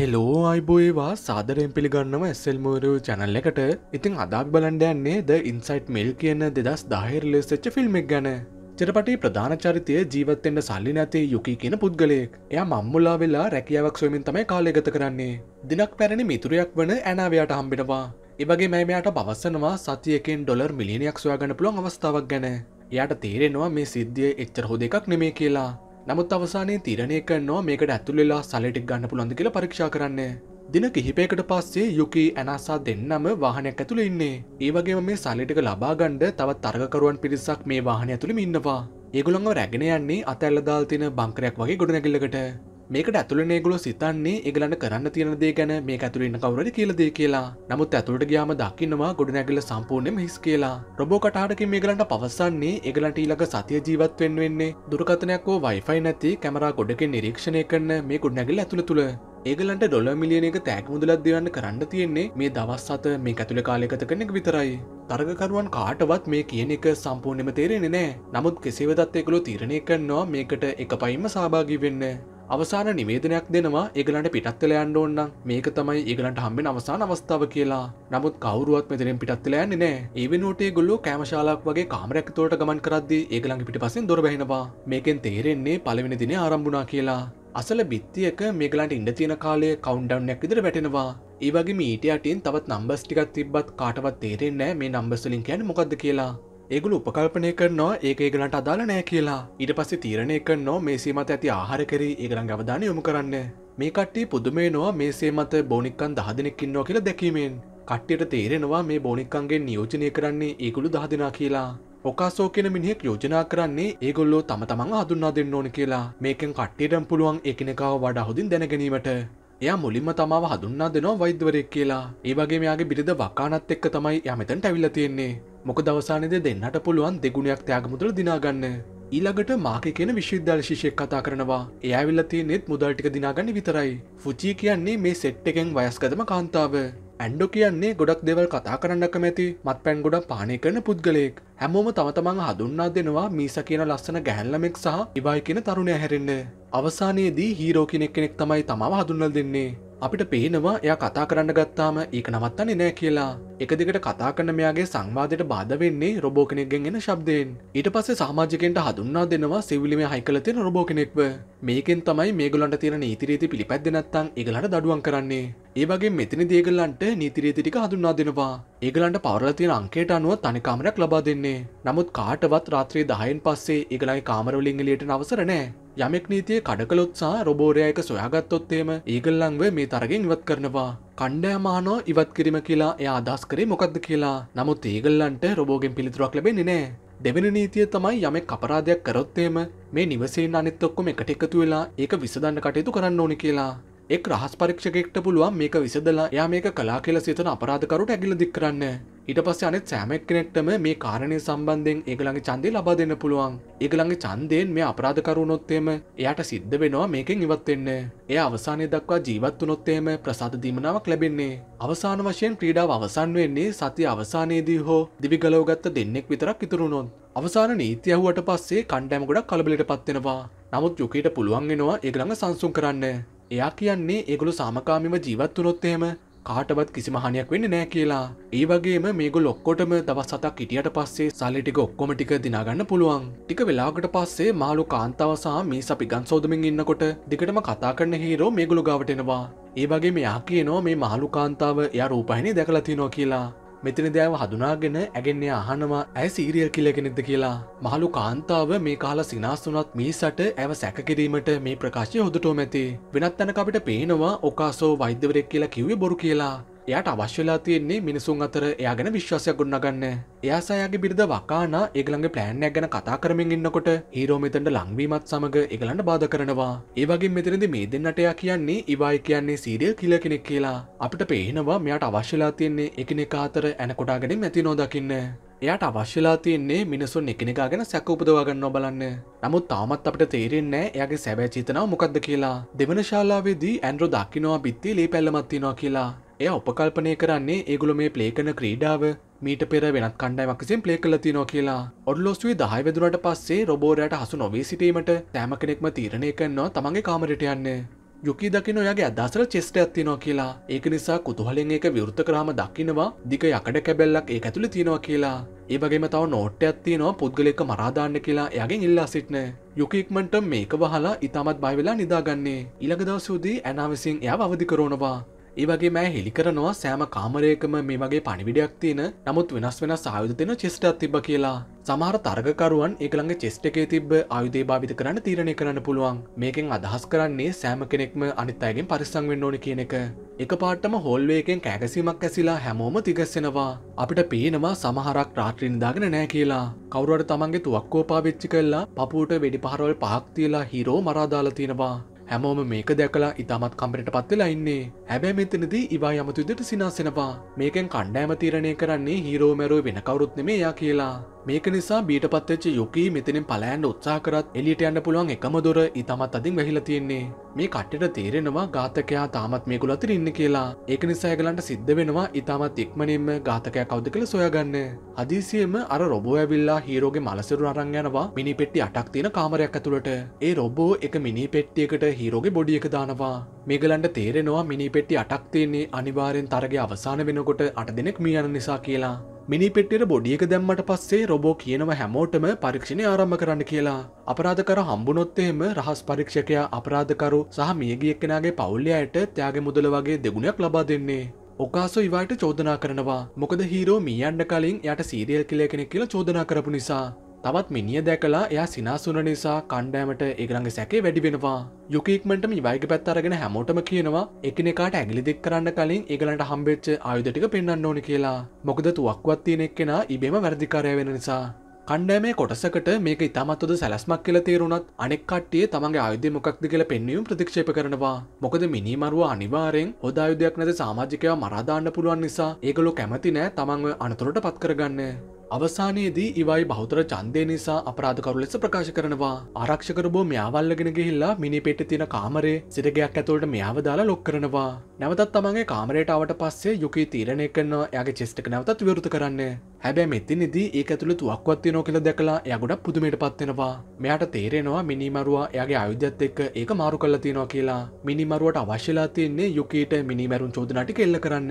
Hello අයිබෝයවා සාදරයෙන් පිළිගන්නව ඇස්සල්මෝරු channel එකට ඉතින් අදක් බලන්ඩ යන්නේ ද ඉන්සයිට් මෙල් කියන දෙදස් දාහිර ලෙස්සච්ච ෆිල්ම්ක් ගැන චිරපටි ප්‍රධාන චරිතය ජීවත්තෙන්ට සල්ලි නැති යුකි කියන පුද්ගලයෙක් එය මම්මුලා වෙලා රැකියාවක් සොයමින් තමයි කාලයගත කරන්නේ දිනක් පැරණි මිතුරයක් වන ඇනාවයාට හම්බෙනවා එබගේ මෑමයාට බවස්සනවා සතියකෙන් ඩොර් මිලියනයක් සොයාගන්න පුළුවන් අවස්ථාවක් ගැන යාට තේරෙනවා මේ සිද්ධිය එච්චර හෝ දෙකක් නෙමේ කියලා නමුත් අවසානය තිරණය කරනවා මේකට ඇතුළෙලා සලටික් ගන්න පුළන්ද කියලා පරීක්ෂා කරන්නේ දින කිහිපයකට පස්සේ යුකි ඇනසා දෙන්නම වාහනයක් ඇතුළ ඉන්නේ ඒවගේ මේ සලිටක ලබාගණ්ඩ තවත් තර්ගකරුවන් පිරිසක් මේ වාහනය ඇතුළිම ඉන්නවා ඒගුළඟ රැගෙන යන්නේ අතැල්ලදාල් තින බංකරයක් වගේ ගොඩනැකිල්ලකට මේකට ඇතුළන ගුල සිතන්නේ ඒගලන්න කරන්න තියනදේ ගැන මේ ඇතුළන්න කවරට කියලදේ කියලා නමුත් ඇතුළට ගයාම දකින්නවා ගොඩනැගල සම්පූර්ණයම හිස් කියලා රොබෝ කටාටක මේගලන්ට පවසන්නේ ඒගලට ඊලක සතිය ජීවත් වෙන් වෙන්නේ දුරකතනයක් වෝ වයිෆයි නැති කැමරා ගොඩක නිරීක්ෂණය කරන මේ ගොඩනැගල ඇතුළ තුළ ඒගලන්ට ඩොල මිලියන එක තෑක් මුදලත් දෙවන්න කරන්න තියෙන්නේ මේ දවස් අත මේ ඇතුළ කාලයකත කෙනෙක් විතරයි. තර්ගකරුවන් කාටවත් මේ කියන එක සම්පූර්ණම තේරෙන නෑ නමුත් කෙසේවදත් එකළු තීරණය කරනවා මේකට එක පයිම සභාගි වෙන්න අවසාන නිවේදනයක් දෙනවා ඒගලන්ට පිටත්වෙල යන්න ඕන්න මේක තමයි ඒගලන්ට හම්බෙන අවසාන අවස්ථාව කියලා නමුත් කවරුවත් මෙතරින් පිටත්වෙල යන්නේ නෑ ඒ වෙනුවට ගොල්ලෝ කෑමශාලාවක් වගේ කාමරයක් තොලට ගමන් කරද්දී ඒගලන්ගේ පිටිපස්සෙන් දොර බැහැනවා මේකෙන් තේරෙන්නේ පළවෙනි දිනේ ආරම්භුණා කියලා අසල බිත්තියක මේගලන්ට ඉන්න තියෙන කාලේ කවුන්ඩවුන් එකක් විතර වැටෙනවා ඒ වගේ මීට යටින් තවත් නම්බස් ටිකක් තිබ්බත් කාටවත් තේරෙන්නේ නැහැ මේ නම්බස් වලින් කියන්නේ මොකද්ද කියලා ඒගුල උපකල්පනය කරනවා ඒක ඒගලන්ට අදාල නෑ කියලා ඉට පස්සේ තීරණය කරනෝ මේ සීමත ඇති ආහාර කරරි ඒගලන් ගවධානය යොමු කරන්න මේ කට්ටි පුදුමේ නවා මේ සේමත බෝනික්කන් දහදනෙක්කින්නවා කියලා දැකීමෙන් කට්ටියට තේරෙනවා මේ බෝනික්කන්ගේ නියෝජනය කරන්නේ ඒගුළු දහදනා කියලා ඔකාසෝ කෙන මිනිෙක් යෝජනා කරන්නේ ඒගොල්ලෝ තම තමන් හඳුන්නා දෙන්න ඕන කියලා මේකෙන් කට්ටියටම් පුළුවන් එකනෙකාව වඩා හොදින් දැනගැනීමට එය මුලින්ම තමාව හඳුන්නා දෙනවා වෛද්‍යවරයෙක් කියලා ඒ වගේ මෙයාගේ බිරිඳ වකානත් එක්ක තමයි එයා මෙතනට ඇවිල්ලා තියෙන්නේ මොකද අවසානයේදී දෙන්නට පුළුවන් දෙගුණයක් ත්‍යාගමුදල දිනා ගන්න ඊළඟට මාක කියෙන විශ්විද්‍යාල ශිෂයක් කතා කරනවා එයාවිල්ල තියනෙත් මුදල් ටික දිනාගන්න විතරයි ෆුචී කියන්නේ මේ සෙට් එකෙන් වයස්කදම කාන්තාව ඇන්ඩෝ කියන්නේ ගොඩක් දෙවල් කතා කරන්නක මැති මත් පැන් ගොඩක් පානය කරන පුද්ගලයෙක් හැමෝම තම තමන් හඳුන්නා දෙනවා මීස කියන ලස්සන ගැහැල්ලමෙක් සහ ඉබයි කියන තරුණය හැරෙන්න. අවසානයේදී හීරෝ කෙනෙක් කෙනෙක් තමයි තමාව හඳුන්වලා දෙන්නේ. අපිට පේනවා එයා කතා කරන්න ගත්තාම ඒක නවත්තන්නේ නෑ කියලා. එක දිගට කතා කරන මෙයාගේ සංවාදයට බාධ වෙන්නේ රොබෝ කෙනෙක්ගෙන් එන ශබ්දයෙන්. ඊට පස්සේ සමාජිකයන්ට හඳුන්වා දෙනවා සිවිලිමේ හයිකල තියෙන රොබෝ කෙනෙක්ව. මේකෙන් තමයි මේගොල්ලන්ට තියෙන නීති රීති පිළිපැද්දේ නැත්නම් ඒගොල්ලන්ට දඩුවම් කරන්නේ. ඒ වගේ මෙතනදී ඒගොල්ලන්ට නීති රීති ටික හඳුන්වා දෙනවා. ඒගලන්ට පවරලතින අංකේට අනුව තනිකාමරයක් ලබා දෙන්නේ නමුත් කාටවත් රාත්‍රී දහයෙන් පස්සේ ඒගලයි කාමරවලින් එලියට අවසරනෑ යමෙක් නීතිය කඩකලොත්සා රොබෝරයක සොයාගත්තොත්තේම ඒගල්ලංව මේ තරගෙන් ඉවත් කරනවා කණ්ඩෑමානෝ ඉවත් කිරීම කියලා එයා අදස් කරේ මොකක්ද කියලා නමුත් ඒගල්ලන්ට රොබෝගෙන් පිළිතුරක් ලැබෙන්නේ නෑ දෙවෙන නීතිය තමයි යමෙක් අපරාධයක් කරොත්තේම මේ නිවසේ අනිත් ඔක්කොම එකට එකතු වෙලා ඒක විසඳන්න කටයුතු කරන්න ඕනි කියලා එක් රහස් පරීක්ෂකෙක්ට පුළුවන් මේක විසදලා එයා මේක කලා කියලා සිතන අපරාධකරුට ඇගිල දික් කරන්න. ඊට පස්සේ අනෙත් සෑමෙක් කෙනෙක්ටම මේ කාරණය සම්බන්ධයෙන් ඒගොල්ලන්ගේ ඡන්දය ලබා දෙන්න පුළුවන්. ඒගොල්ලන්ගේ ඡන්දයෙන් මේ අපරාධකරු වුණොත් එහෙම එයාට සිද්ධ වෙනවා මේකෙන් ඉවත් වෙන්න. එයා අවසානයේ දක්වා ජීවත් වුණොත් එහෙම ප්‍රසාද දීමනාවක් ලැබෙන්නේ. අවසාන වශයෙන් ක්‍රීඩාව අවසන් වෙන්නේ සතිය අවසානයේදී හෝ දිවි ගලවගත්ත දෙන්නෙක් විතරක් ඉතුරු වුණොත්. අවසාන නීති ඇහුවට පස්සේ කණ්ඩෑම ගොඩක් කලබලට පත්වෙනවා. නමුත් යුකීට පුළුවන් වෙනවා ඒගොල්ලන්ව සංසුන් කරන්න. එයා කියන්නේ ඒගොලු සාමකාමිම ජීවත් වනොත්තේම කාටවත් කිසිමහනයක් වෙන්න නෑ කියලා ඒ වගේම මේගොල් ඔක්කොටම දවස් සතක් ඉටියට පස්සේ සල්ලිටික ඔක්කොම ටික දිනාගන්න පුළුවන් ටික වෙලාගට පස්සේ මාළු කාන්තාවසා මේ සපි ගන්සෝදමින් ඉන්නකොට දිගටම කතා කරන හීරෝ මේගොලු ගාවටෙනවා ඒ වගේ මෙයා කියනෝ මේ මහලු කාන්තාව යා රූපහිනි දැකලතිනෝ කියලා මෙතන දෑව හඳුනාගෙන ඇගෙන්නේ අහනවා ඇයි සීරියල් කිල කෙනෙක්ද කියලා මහලු කාන්තාව මේ කාලා සිනාස් වුනත් මිනිසට ඇව සැකකිරීමට මේ ප්‍රකාශය හොදුටෝම ඇති වෙනත් තැන අපිට පේනවා ඔකාසෝ වෛද්‍යවරෙක් කියලා කිව්වේ බොරු කියලා එයට අවශ්‍යලා තියෙන්නේ මිනිසුන් අතර එයා ගැන විශ්වාසයක් ගොන්නගන්න එයාසායාගේ බිරිද වකානා ඒගළඟ ප්ලෑන්නයක් ගැන කතා කරමින් ඉන්නකොට හීරෝ මෙතන්ට ලංවීමත් සමඟ එගලන්න බාධ කරනවා ඒවගේ මෙතනදි මේ දෙන්නටයා කියන්නේ ඉවායි කියන්නේ සීරියල් කියල කෙනෙක් කියලා අපිට පේනවා මෙයාට අවශ්‍යලා තියෙන්නේ එකනෙක අතර ඇනකොටාගෙනින් ඇතිනෝ දකින්න එයට අවශ්‍යලා තියන්නේ මිනිසුන් එකනිකා ගැන සැක උපදවාගන්න බලන්න නමුත් තාමත් අපට තේරෙන්නේ එයාගේ සැබෑ චිතනාව මොකක්ද කියලා දෙවන ශාලාවේදී ඇන්ඩ්‍රෝ දක්කිනවා බිත්ති ලේ පැල්ලමත්තිනවා කියලා එය උපකල්පනය කරන්නේ ඒගුල මේ ප්ලේකන ක්‍රීඩාව මීට පෙර වෙනත් කණ්ඩායමක් විසින් ප්ලේ කරලා තියෙනවා කියලා. ඔඩ්ලොස්ටුවේ 10 වෙදුනට පස්සේ රොබෝරයාට හසු නොවී සිටීමට සෑම කෙනෙක්ම තීරණය කරනවා තමන්ගේ කාමරයට යන්න. යුකි දකින ඔයාගේ අදහසට චෙස්ටයක් තියෙනවා කියලා. ඒක නිසා කුතුහලෙන් ඒක විවෘත කරාම දකින්නවා දිග යකඩ කැබැල්ලක් ඒක ඇතුලේ තියෙනවා කියලා. ඒ වගේම තව නෝට්ටයක් තියෙනවා පුද්ගලෙක්ව මරා දාන්න කියලා එයාගෙන් ඉල්ලා සිටින. යුකික්මන්ට මේක වහලා ඉතාමත් බයවෙලා නිදාගන්නේ. ඊළඟ දවසේදී ඇනා විසින් එයාව අවදි කරනවා. ඒවගේ මෑ හෙළි කරනවා සෑම කාමරයකම මේ වගේ පණිවිඩයක් තියෙන නමුත් වෙනස් වෙන සායුධ තියෙන චෙස්ටත් තිබ කියලා සමහර තර්ගකරුවන් එකළඟ චෙස්ට එකේ තිබ ආයුධේ භාවිත කරන්න තීරණය කරන්න පුළුවන් මේකෙන් අදහස් කරන්නේ සෑම කෙනෙක්ම අනිත් අයගෙන් පරිස්සං වෙන්න ඕනි කියන එක එක පාටම හොල්වේකෙන් කෑගසීමක් ඇසිලා හැමෝම තිගස්සෙනවා අපිට පේනවා සමහරක් රාත්‍රිනිදාගෙන නෑ කියලා කවරුවට තමන්ගේ තුවක්කෝපා වෙච්චි කල්ලා පපුූට වෙඩි පහරවල් පහක්තියලා හිරෝ මරාදාලා තියෙනවා හැමෝම මේක දැකලා ඉතාමත් කම්පනට පත්වෙලා ඉන්නේ හැබැ මෙතනදී ඉවා යමතුදට සිනාසෙනවා මේකෙන් කණ්ඩෑම තීරණය කරන්නේ හීරෝමැරුව වෙන කවරුත් නෙමේ යා කියලා මේක නිසා බීට පත්වෙච්ච යුකී මෙතනින් පලෑන්ඩ උත්සා කරත් එලියට යන්න පුළුවන් එකම දොර ඉතමත් අදින් වැහිලා තියෙන්නේ මේ කට්ටට තේරෙනවා ඝාතකයා තාමත් මේකුල අතර ඉන්න කියලා ඒක නිසා ඒගලන්ට සිද්ධ වෙනවා ඉතාමත් ඉක්මනින්ම ඝාතකයා කවුද කියලා සොයාගන්න හදිසියෙම අර රොබෝ ඇවිල්ලා හීරෝගේ මලසිරු අරන් යනවා මිනි පෙට්ටි අටක් තියෙන කාමරයක් ඇතුළට ඒ රොබෝ එක මිනි පෙට්ටියකට හීරෝගේ බොඩි එක දානවා මේගලන්ට තේරෙනවා මිනි පෙට්ටි අටක් තියෙන්නේ අනිවාර්යෙන් තරගේ අවසාන වෙනකොට අට දෙනෙක් මිය යන නිසා කියලා මිනිපෙට්ටියට බොඩියක දැම්මට පස්සේ රොබෝ කියනව හැමෝටම පරීක්ෂණය ආරම්භ කරන්න කියලා. අපරාධකර හම්බුනොත් එහෙම රහස් පරීක්ෂකයා අපරාධකරු සහ මියගිය එක්කෙනාගේ පවුල්ලයට ත්‍යාගේ මුදල වගේ දෙගුණයක් ලබා දෙන්නේ. ඔකාසෝ ඉවාට චෝදනා කරනවා මොකද හීරෝ මීයන්ඩ කලින් යට සීරියල් කිලය කෙනෙක් කියලා චෝදනා කරපු නිසා තවත් මිනිිය දැකලා එයා සිනාසුන නිසා කණ්ඩෑමට ඒගරගේ සැකේ වැඩිබෙනවා යුකෙක්මටම වයිග පැත්තරගෙන හැමෝටම කියනවා එකනෙකාට ඇගලි දෙක් කරන්න කලින් ඒගලට හම්බෙච්ච ආයුධටික පෙන්න්න ඕනි කියලා මොකද තුවක්වත් තියෙනෙක් කෙන ඉබේම වැරදිකාරය වෙන නිසා කණ්ඩෑමේ කොටසකට මේක ඉතාමත්වද සැලස්මක් කියල තේරුණත් අනෙක්කට්ටිය තමගේ අයුධ මොක්ද කියල පෙන්නියුම් ප්‍රතික්ෂප කරනවා මොකද මිනිමරුව අනිවාරෙන් හොද අයුධයක් නැති සාමාජිකව මරාදාන්න පුළුවන් නිසා ඒගොලො කැමති නෑ තමන්ව අනතුරට පත් කරගන්න අවසානයේදී ඉවයි බෞතර චන්දය නිසා අපරාධකරු ලෙස ප්‍රකාශ කරනවා ආරක්ෂකරබෝ මයාවල්ලගෙන ගිහිල්ලා මිනිපෙට තියෙන කාමරේ සිරගයක් ඇතුළට මයාවදාලා ලොක් කරනවා නැවතත් තමගේ කාමරයට අවට පස්සේ යුකී තීරණය කරනවා යාගේ චෙස්ටක නැවතත් විවෘත කරන්න හැබැයි මෙතිනිදී ඒ ඇතුළ තුවක්වත් නෝ කියල දැකලා යගොඩක් පුදුමයට පත්වෙනවා මෙයාට තේරෙනවා මිනිමරුවා යාගේ අයුද්‍යත් එක්ක ඒක මාරු කල්ලා තියෙනවා කියලා මිනිමරුවට අවශ්‍යලා තියන්නේ යුකීට මිනිමැරුන් චෝදනට කෙල්ල කරන්න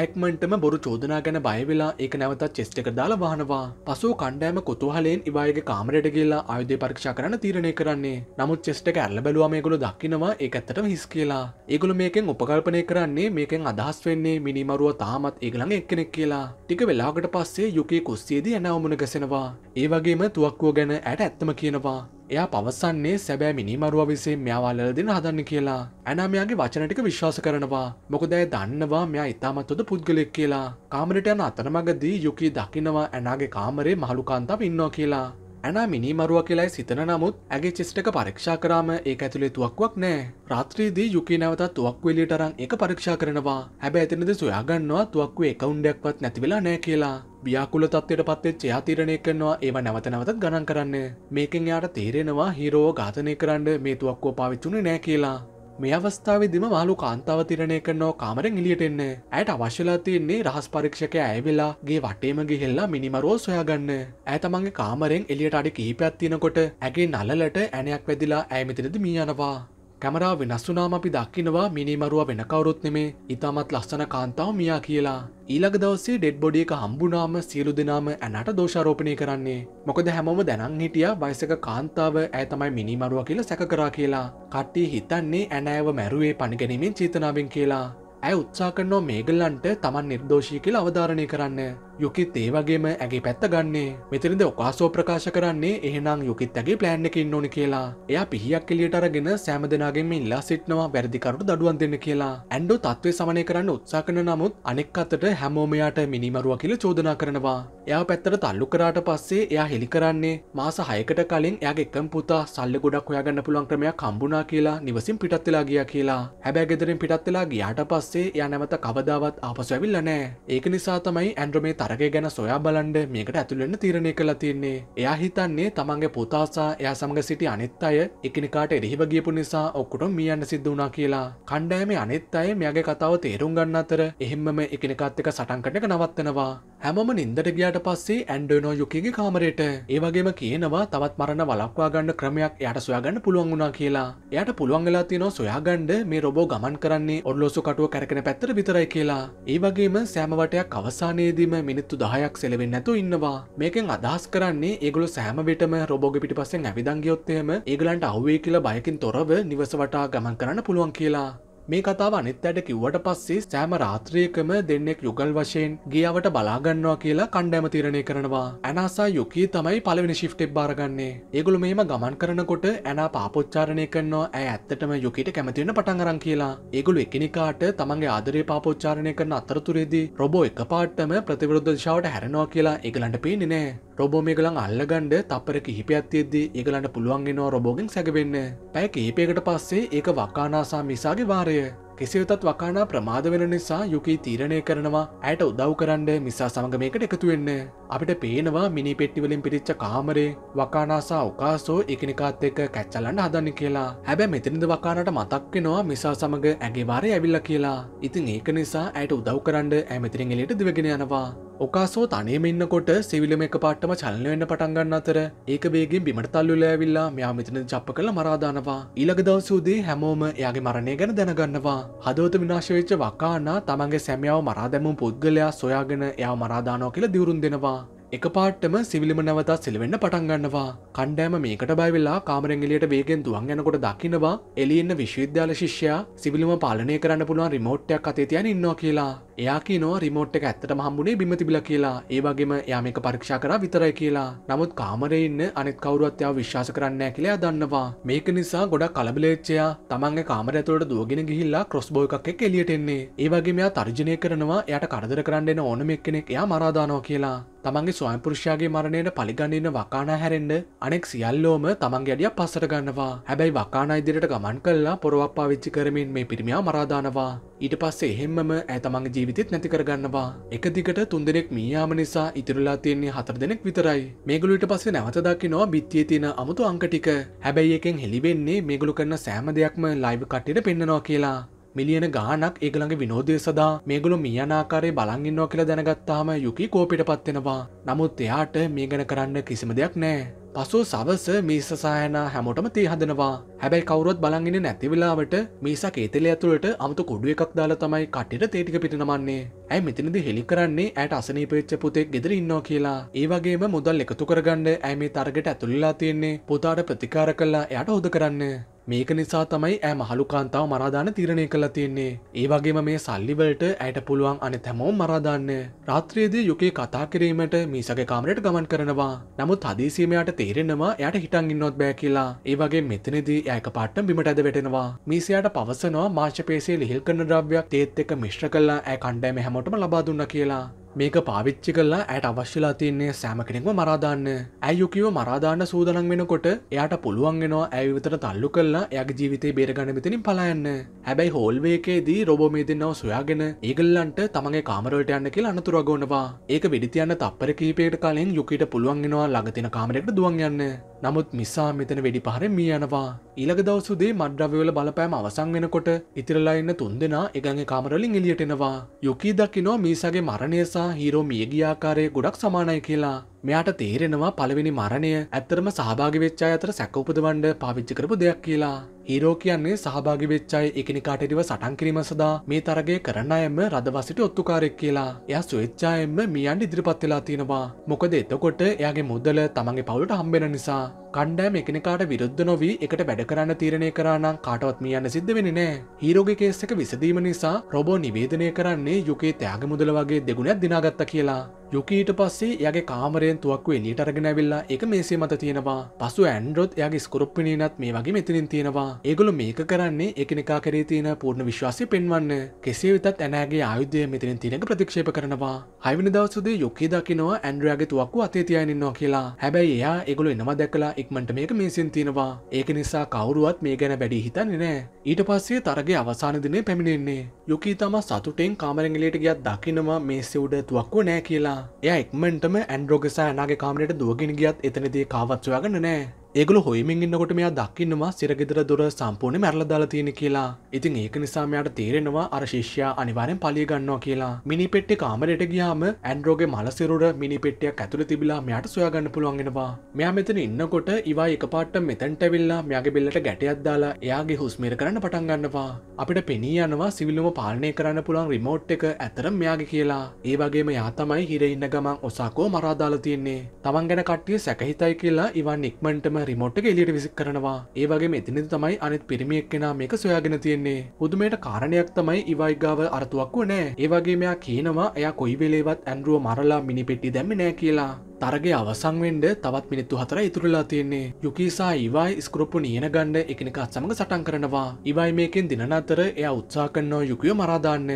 එයක්මටම බොරු චෝදනා ගැන බයවෙලා ඒ නැවතත් චෙස්ටක දාලා අහනවා පසු කණ්ඩෑම කොතුහලෙන් ඉවායගේ කාමරයට කියලා ආයුධ පරක්ෂා කරන තීරණය කරන්නේ නමුත් චෙස්ට කඇල්ල බැලුවමයකුළු දක්කිනවා ඒ ඇත්තටම හිස් කියලා ඒගුල මේකෙන් උපකල්පනය කරන්නේ මේකෙන් අදහස් වෙන්නේ මිනිමරුව තාමත් ඒගළඟ එක්කෙනෙක් කියලා ටික වෙලාගට පස්සේ යුකේ කොස්සේදී ඇනවමුණ ගැසෙනවා ඒවගේම තුවක්කුව ගැන ඇයට ඇත්තම කියනවා එයා පවසන්නේ සැබෑ මිනිමරුව විසේ මෙයාවල්ල දෙන හදන්න කියලා ඇනමයාගේ වචනටික විශ්වාස කරනවා මොකදෑ දන්නවා මෙයා ඉතාමත්වොද පුද්ගලෙක් කියලා කාමරට යන අතරමගදී යුකී දකිනවා ඇනාගේ කාමරේ මහළුකාන්තාව ඉන්නවා කියලා ඇනා මිනිමරුව කියලයි සිතන නමුත් ඇගේ චෙස්ටක පරීක්ෂා කරාම ඒ ඇතුළේ තුවක්වක් නෑ රාත්‍රීදී යුකි නැවතත් තුවක් වෙලියටරං එක පරීක්ෂා කරනවා හැබැ එතනද සොයාගන්නවා තුවක්ව එකවුන්ඩක්වත් නැතිවෙලා නෑ කියලා බියාකුල තත්වයට පත්තෙච්ච යාතීරණය කරනවා ඒව නැවත නැවතත් ගණන් කරන්න මේකෙන් යාට තේරෙනවා හිරෝ ඝාතනය කරන්න මේ තුවක්කෝ පාවිච්චුනේ නෑ කියලා මේ අවස්ථාවදිම මාළු කාන්තාව තිරණය කරනෝ කාමරෙන් එලියට එන්න ඇයට අවශ්‍යලා තියෙන්නේ රහස් පරීක්ෂක ඇවිලාගේ වටේම ගිහෙල්ලා මිනිමරෝ සොයාගන්න ඇ තමන්ගේ කාමරෙන් එලියට අඩි කිහිපයක් තියෙනකොට ඇගේ නලලට ඇනයක් වැදිලා ඇමිතිරද මියනවා කැමරා වෙනස්සුනාම අපි දක්කිනවා මිනිමරුව වෙන කවරුත් නෙමේ ඉතාමත් ලස්සන කාන්තාව මියා කියලා. ඊළඟ දවස්සේ ඩෙඩ් බොඩිය එක හම්බුනාම සියලු දෙනාම ඇනට දෝෂාරෝපණය කරන්නේ. මොකද හැමෝම දැනන් හිටිය බයිසක කාන්තාව ඇය තමයි මිනිමරුව කියලා සැකකරා කියලා. කට්ටිය හිතන්නේ ඇනෑව මැරුවේ පණිගැනීමෙන් චේතනාවෙන් කියලා. ඇය උත්සා කරනෝ මේගල්ලන්ට තමන් නිර්දෝෂී කියලා අවධාරණය කරන්න. යුකිත් ඒ වගේම ඇගේ පැත්ත ගන්නේ මෙතරිද ඔකාසෝ ප්‍රකාශ කරන්නේ එහෙනම් යුකිත් ඇගේ ප්ලෑන් එකින් ඕනි කියලා එයා පිහියක් එලියට අරගෙන සෑම දෙනාගෙන්ම ඉල්ලා සිටනවා වැරදිකරුට දඩුවන් දෙන්න කියලා ඇන්ඩෝ තත්ත්වය සමනය කරන්න උත්සා කරන නමුත් අනෙක් අතට හැමෝමයාට මිනිමරුව කියල චෝදනා කරනවා එයා පැත්තට තල්ලු කරාට පස්සේ එයා හෙළි කරන්නේ මාස හයකට කලින් එයාගේ එකම් පුතා සල්ල ගොඩක් හොයාගන්න පුළුවන් ක්‍රමයක් කම්බුනා කියලා නිවසින් පිටත් වෙලා ගියා කියලා හැබැයි ගෙදරින් පිටත් වෙලා ගියාට පස්සේ එයා නැවත කවදාවත් ආපසු ඇවිල්ලා නැහැ ඒක නිසා තමයි ඇන්ඩ්‍රෝ මේ නරක ගැන සොයා බලන්ඩ මේකට ඇතුළෙන්න තීරණය කළ තියන්නේ එයා හිතන්නේ තමන්ගේ පුතාසා එයා සමඟ සිටි අනිත් අය එකනිකාට එරහිව ගියපු නිසා ඔක්කුට මියන්න සිද්ධ වනා කියලා කණ්ඩෑම අනිත් අය මෙයාගේ කතාව තේරුම් ගන්න අතර එහෙම්ම එකනිකාත්තක සටන්කට නවත්තනවා හැමම නින්දට ගියාට පස්සේ ඇන්ඩෝනෝ යුකිගේ කාමරයට ඒවගේම කියනවා තවත් මරණ වලක්වා ගන්න ක්‍රමයක් යට සොයාගන්න පුළුවන් වුණා කියලා එයට පුළුවන් වෙලා තියෙනවා සොයාගන්න මේ රොබෝ ගමන් කරන්නේ ඔල්ලෝසු කටුව කැරකෙන පැත්තට විතරයි කියලා ඒ වගේම සෑමවටයක් අවසානයේදීම මිනිත්තු දහයක් සෙලවෙන්න නැතු ඉන්නවා මේකෙන් අදහස් කරන්නේ ඒගොලු සෑමවිටම රොබෝග පිටි පස්සෙන් ඇවිදන්ගයොත්තයම ඒගලන්ට අහුවේ කියලා බයකින් තොරව නිවසවටා ගමන් කරන්න පුළුවන් කියලා මේ කතාව අනිත් අයට කිව්වට පස්සේ සෑම රාත්‍රියකම දෙන්නෙක් යුගල් වශයෙන් ගියවට බලාගන්නවා කියලා කණ්ඩෑම තීරණය කරනවා. ඇනාසා යුකී තමයි පළවෙනි ශිෆ්ට් එක බාරගන්නේ. ඒගොල්ලෝ මෙහෙම ගමන් කරනකොට ඇනා පාපොච්චාරණය කරනවා ඇය ඇත්තටම යුකීට කැමති වෙන පටන් අරන් කියලා. ඒගොල්ලෝ එකිනෙකාට තමන්ගේ ආදරේ පාපොච්චාරණය කරන අතරතුරේදී රොබෝ එකපාරටම ප්‍රතිවිරුද්ධ දිශාවට හැරෙනවා කියලා ඒගලන්ට පේන්නේ නැහැ. රොබෝ මේගලන් අල්ලගණ්ඩ තපර කිහිපයක්ත්තියේදී ඒගලන්ට පුළුවන්ගෙනවා රොබෝගෙන් සැකවෙන්න පැය කහිපයකට පස්සේ ඒක වක්කානාසා මිසාගේ වාරය කෙසිවතත් වකානා ප්‍රමාද වෙන නිසා යුකී තීරණය කරනවා ඇයට උදව් කරන්න මිසා සමඟ මේකට එකතුවෙන්න. අපිට පේනවා මිනි පෙට්ටිවලින් පිරිච්ච කාමරේ වකානාසා උකාසෝ එකනිකාත් එක්ක කැච්චලන්න හදන්න කියලා හැබැ මෙතනිද වකානට මතක්කෙනවා මිසා සමඟ ඇගේ වාරය ඇවිල්ල කියලා. ඉතින් ඒක නිසා ඇයට උදව් කරන්න ඇමතිරින් එලියට දිවගෙන යනවා. ඔකාසෝ තනේම ඉන්නකොට සිවිලම එක පට්ටම චලන වෙන්න පටන්ගන්න අතර ඒක බේගෙන් බිමට තල්ලු ලෑවිල්ලා මෙයා මෙතන චප්ප කළ මරාදානවා ඊළඟ දවසූදේ හැමෝම එයාගේ මරණය ගැන දැනගන්නවා හදවත විනාශවෙච්ච වකානා තමන්ගේ සැමියාව මරාදැමුම් පුද්ගලයා සොයාගෙන එයා මරාදානෝ කියලා දිවරුන් දෙනවා එක පාටම සිවිලිම නැවතා සිලිවෙන්න පටන්ගන්නවා කණ්ඩෑම මේකට බයිවෙලා කාමරංගලියට වේගෙන් දුවන් යනකොට දකිනවා එලියන්න විශ්විද්‍යාල ශිෂ්‍යයා සිවිලිම පාලනය කරන්න පුළුවන් රිමෝට්ටයක් අතේ තියන් ඉන්නවා කියලා එයාක නෝ රිමෝට් එක ඇත්තට හම්බුණේ බිමතිබිල කියලා ඒවගේම යාම එක පරීක්ෂා කර විතරයි කියලා නමුත් කාමරෙඉන්න අනිත් කවරුවත්යාව විශ්වාස කරන්න කියලා දන්නවා මේක නිසා ගොඩක් කලබලේච්චයා තමන්ගේ කාමරඇතුවට දුවගෙන ගිහිල්ලා ක්‍රොස් බෝ එකක් එලියටෙන්නේ ඒවගේමයා තර්ජනය කරනවා යට කරදර කරන්න ඕනම එක්කෙනෙක් එයා මරාදානෝ කියලා තමන්ගේ ස්වයම්පුරුෂයාගේ මරණයට පලිගන්නන්න වකානා හැරෙන්ඩ අනෙක් සියල්ලෝම තමන්ගේ අඩිය පස්සට ගන්නවා හැබැයි වකානා ඉදිරියට ගමන් කල්ලා පොරවප්පා විච්චි කරමින් මේ පිරිමියා මරාදානවා ඊට පස්සේ එහෙම්ම ඇතමගේ ජීව ජීවිතත් නැති කරගන්නවා එක දිගට තුන්දෙනෙක් මීයාම නිසා ඉතිරලා තියන්නේ හතර දෙනෙක් විතරයි මේගලුට පස්සේ නැවතදකි නවා බිත්තිය තියෙන අමුතු අංකටික හැබැයි එකෙන් හෙළිවෙන්නේ මේගලු කරන සෑම දෙයක්ම ලයිව කට්ටිට පෙන්න්නනවා කියලා මිලියන ගානක් ඒගළඟ විනෝදය සදා මේගොලු මියනාකාරේ බලංගින්නවා කියලා දැනගත්තාම යුකි කෝපිට පත්වෙනවා නමුත් එයාට මේ ගැන කරන්න කිසිම දෙයක් නෑ පසු සවස මීස සහයනා හැමෝටම තේ හදනවා හැබැයි කවරුවත් බලගෙන නැතිවෙලාවට මීස කේතෙල ඇතුළට අමතු කොඩුව එකක් දාලා තමයි කටට තේටික පිටනමන්නේ ඇයි මෙතිනද හෙළි කරන්නේ ඇයට අසනීපච්ච පුතෙක් ගෙදර ඉන්නවා කියලා ඒවගේම මුදල් එකතු කරගන්න ඇම තරගට ඇතුළලා තියෙන්නේ පුතාට ප්‍රතිකාර කල්ලා එයට හොද කරන්න මේක නිසා තමයි ඇ මහළු කාන්තාව මරාදාන තීරණය කළ තියෙන්නේ ඒ වගේම මේ සල්ලිවලට ඇයට පුළුවන් අනි තැමෝම් මරාදාන්න රාත්‍රයේදී යුකේ කතා කිරීමට මීසගේ කාමරයට ගමන් කරනවා නමුත් හදීසීමයට තේරෙනවා යට හිටන් ඉන්නොත් බෑ කියලා ඒ වගේ මෙතනදී ඇයක පාට්ටම් බිමට ඇද වැටෙනවා මීසියාට පවසනවා මාශපේසේ ලිහිල් කරන ද්‍රව්‍යයක් තේත් එක මිශ්‍ර කල්ලා ඇ කණ්ඩෑම හැමෝටම ලබා දුන්න කියලා මේක පාවිච්චි කලා ඇයට අවශ්‍යලා තියන්නේ සෑම කෙනෙක්ම මරාදාන්න ඇයුකිව මරාදාන්න සූදනන් වෙනකොට එයට පුළුවන්ගෙනවා ඇවිතට තල්ලු කල්ලා යග ජීවිතේ බේරගන මෙතනින් පලායන්න හැබැයි හෝල්වේකේදී රොබෝ මේ දෙන්නව සොයාගෙන ඒගල්ලන්ට තමගේ කාමරට යන්න කියලා අනතුරගෝනවා ඒක විඩිතියන්න තපර කීපයට කලින් යුකට පුළුවන්ගෙනවා ළඟතින කාමරෙක්ට දුවන් යන්න නමුත් මිසා මෙතන වෙඩි පහර මිය යනවා ඊළඟ දවසුදේ මඩ්‍රවවල බලපෑම අවසං වෙනකොට ඉතිරලා ඉන්න තුන් දෙනා එකගේ කාමරලින් එලියටෙනවා යුකී දකිනවා මිසගේ මරණයස සහ හීරෝ මියගිය ආකාරය ගොඩක් සමානයි කියලා මෙයාට තේරෙනවා පළවෙනි මරණය ඇත්තරම සහභාගි වෙච්චා අතර සැක උපදවන්න පාවිච්චි කරපු දෙයක් කියලා ඊරෝ කියන්නේ සහභාගි වෙච්චයි එකනිකාටටිව සටන් කිරීම සදා මේ තරගේ කරන්න අයම රදවසිට ඔත්තුකාරෙක් කියලා එය සුවච්චායම මියන් ඉදිරිපත් වෙලා තියෙනවා මොකද එතකොට එයාගේ මුදල තමන්ගේ පවුලට හම්බෙන නිසා කණ්ඩෑම එකනකාට විරුද්ධ නොවී එකට වැඩ කරන්න තීරණය කරනම් කාටවත් මියන්න සිද්ධ වෙන නෑ හීරෝගේ කේස්සක විසඳීම නිසා රොබෝ නිවේදනය කරන්නේ යුකේ තෑග මුදල වගේ දෙගුණයක් දිනාගත්ත කියලා යුකීට පස්සේ යගේ කාමරයෙන් තුවක්ව එලියට අරගෙනැවිල්ලා එක මේසේ මත තියෙනවා පසු ඇන්ඩරොත් යාගේ ස්කරුප්පිනීනත් මේ වගේ මෙතිනින් තියෙනවා ඒගොලු මේක කරන්නේ එකනිකා කරේ තියෙන පූර්ණ විශ්වාසය පෙන්වන්න කෙසේ වෙතත් ඇනෑගේ ආයුද්ධය මෙතනින් තිනක ප්‍රතික්ෂේප කරනවා හයිවිනි දවසුදේ යුක්කේ දකිනවා ඇන්ඩ්‍රයාගේ තුවක්කු අතේ තියනින්නවා කියලා හැබැයි එයා ඒගොලු එනවා දැකලා ඉක්මට මේක මිසින් තියෙනවා ඒක නිසා කවුරුවත් මේ ගැන වැඩි හිතන්නේ නෑ ඊට පස්සේ තරගේ අවසාන දිනේ පැමිණෙන්නේ යුකී තම සතුටෙන් කාමරංගලට ගියත් දකිනවා මේ සෙව්ඩ තුවක්කු නෑ කියලා එය එක්මටම ඇන්ඩ්‍රෝගසා ඇනගේ කාමරයට දුවගෙන ගියත් එතනදී කාවත්සොයාගන්න නෑ ඒගොල්ලෝ හොයමින් ඉන්නකොට මෙයා දකින්නවා සිරගෙදර දොර සම්පූර්ණයෙන් මැරලා දාලා තියෙන කියලා. ඉතින් ඒක නිසා මෙයාට තේරෙනවා අර ශිෂ්‍යයා අනිවාර්යෙන් පලිය ගන්නවා කියලා. මිනි පෙට්ටි කාමරයට ගියාම ඇන්ඩ්‍රෝගේ මල සිරුර මිනි පෙට්ටියක් ඇතුලේ තිබිලා මෙයාට සොයාගන්න පුළුවන් වෙනවා. මෙයා මෙතන ඉන්නකොට ඉවා එකපාරට මෙතනට ඇවිල්ලා මෙයාගේ බෙල්ලට ගැටයක් දාලා එයාගේ හුස්ම ඉර කරන්න පටන් ගන්නවා. අපිට පෙනී යනවා සිවිලුම පාලනය කරන්න පුළුවන් රිමෝට් එක ඇතරම් මෙයාගේ කියලා. ඒ වගේම යා තමයි හිර ඉන්න ගමන් ඔසාකෝ මරාදාලා තියෙන්නේ. තමන් ගැන කට්ටිය සැකහිතයි කියලා ඉවන් ඉක්මන්ටම රිමොට් එක එලියට විසික් කරනවා ඒ වගේ මෙතිනද තමයි අනිත් පිරිමියෙක් කෙනා මේක සොයාගෙන තියෙන්නේ පුදුමයට කාරණයක් තමයි ඉවයිගාව අරතුවක් වනෑ ඒ වගේ මෙයා කියනවා එය කොයි වෙලේවත් ඇන්ඩරුව මරලා මිනිපෙට්ටි දැම්ම නෑ කියලා තරගේ අවසංවෙන්ඩ තවත් මිනිත්තු හතර ඉතුරලා තියෙන්නේ යුකිසා ඉවයි ස්කරප්පු නියන ගණ්ඩ එකනිකත් සමඟ සටන් කරනවා ඉවයි මේකෙන් දිනනතර එය උත්සා කන්නෝ යුකය මරාදාන්න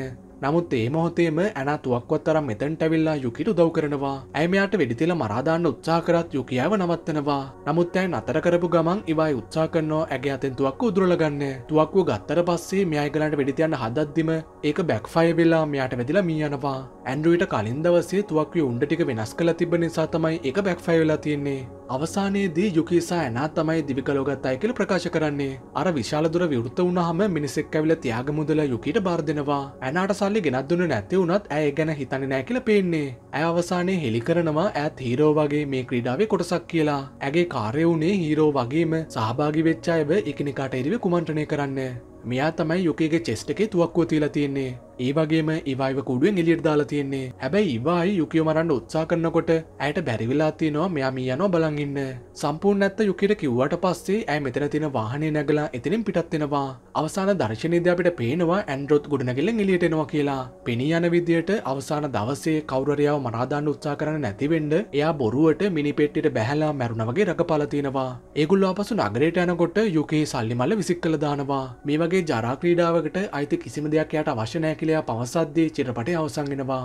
නමුත් ඒ මොහොතේම ඇන තුවක්වත් තරම් මෙතැන්ට ඇවිල්ලා යුකිට උදව් කරනවා ඇමයාට වෙඩිතිල මරාදාන්න උත්සාකරත් යුකියාව නවත්තනවා නමුත් ඇයි අතර කරපු ගමන් ඉවයි උත්සා කරනවා ඇගේ අතෙන් තුවක්කු උදුරලගන්න තුවක්කු ගත්තර පස්සේ මයගලට වෙඩිතියන්න හදද්දිම ඒක බැක් ෆයි වෙල්ලා මෙයාට වැදිලා මියනවා ඇන්ඩුවට කලින් දවසේ තුවක්ව උන්ඩටික වෙනස් කළ තිබ නිසා තමයි එක බැක් ෆයි වෙලා තියෙන්නේ අවසානයේදී යුකිසා ඇනා තමයි දිවිකලෝගත් අයකල ප්‍රකාශ කරන්නේ අර විශාලදුර විවෘත වුණහම මිනිසෙක් ඇවිල තියාගමුදල යුකට බාර්දෙනවා ඇනාට සල් සල්ලි ගෙනත් දුන්න නැති වුනත් ඇය ගැන හිතන නෑ කියල පෙන්නේ ඇය අවසානය හෙළි කරනවා ඇත් හීරෝ වගේ මේ ක්‍රීඩාවේ කොටසක් කියලා ඇගේ කාරය වුණේ හීරෝ වගේම සහභාගි වෙච්චායව එකනිකාට එරිව කුමන්ටනය කරන්න මෙයා තමයි යුකේගේ චෙස්ට එකේ තුවක්කුව තියලා තියෙන්නේ ඒ වගේම ඉවයිව කුඩුවෙන් එලියට දාලා තියෙන්නේ හැබැයි ඉවායි යුකියෝ මරන්න උත්සා කරනකොට ඇයට බැරිවිලා තියෙනවා මෙයා මී යනවා බලන් ඉන්න සම්පූර්ණ ඇත්ත යුකියට කිව්වට පස්සේ ඇය මෙතන තියෙන වාහනේ නැගලා එතනින් පිටත් වෙනවා අවසාන දර්ශනයේදී අපිට පේනවා ඇන්ඩ්‍රොත් ගොඩනැගිල්ලෙන් එලියට එනවා කියලා පෙනී යන විදියට අවසාන දවසේ කවුරුරියාව මරා දාන්න උත්සාහ කරන්න නැති වෙන්න එයා බොරුවට මිනි පෙට්ටියට බැහැලා මැරුණා වගේ රඟපාලා තියෙනවා ඒගොල්ලෝ ආපසු නගරයට යනකොට යුකේ සල්ලි මල්ල විසික් කළා දානවා මේ වගේ වගේ ජරා ක්‍රීඩාවකට අයිති කිසිම දෙයක් යට අවශ්‍ය නෑ කියලා පවසද්දී චිත්‍රපටය අවසන් වෙනවා.